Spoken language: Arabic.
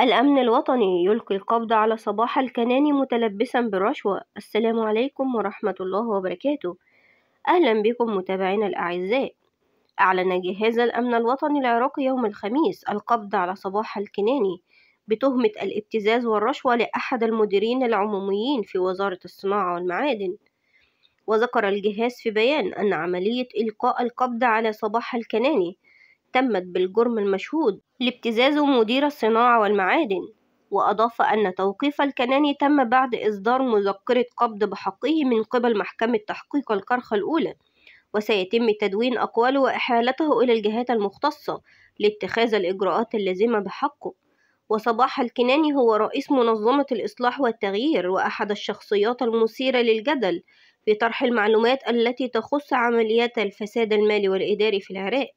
الأمن الوطني يلقي القبض على صباح الكناني متلبسا بالرشوة السلام عليكم ورحمة الله وبركاته أهلا بكم متابعينا الأعزاء أعلن جهاز الأمن الوطني العراقي يوم الخميس القبض على صباح الكناني بتهمة الابتزاز والرشوة لأحد المديرين العموميين في وزارة الصناعة والمعادن وذكر الجهاز في بيان أن عملية إلقاء القبض على صباح الكناني تمت بالجرم المشهود لابتزاز مدير الصناعة والمعادن وأضاف أن توقيف الكناني تم بعد إصدار مذكرة قبض بحقه من قبل محكمة تحقيق الكرخة الأولى وسيتم تدوين أقواله وإحالته إلى الجهات المختصة لاتخاذ الإجراءات اللازمة بحقه وصباح الكناني هو رئيس منظمة الإصلاح والتغيير وأحد الشخصيات المثيرة للجدل في طرح المعلومات التي تخص عمليات الفساد المالي والإداري في العراق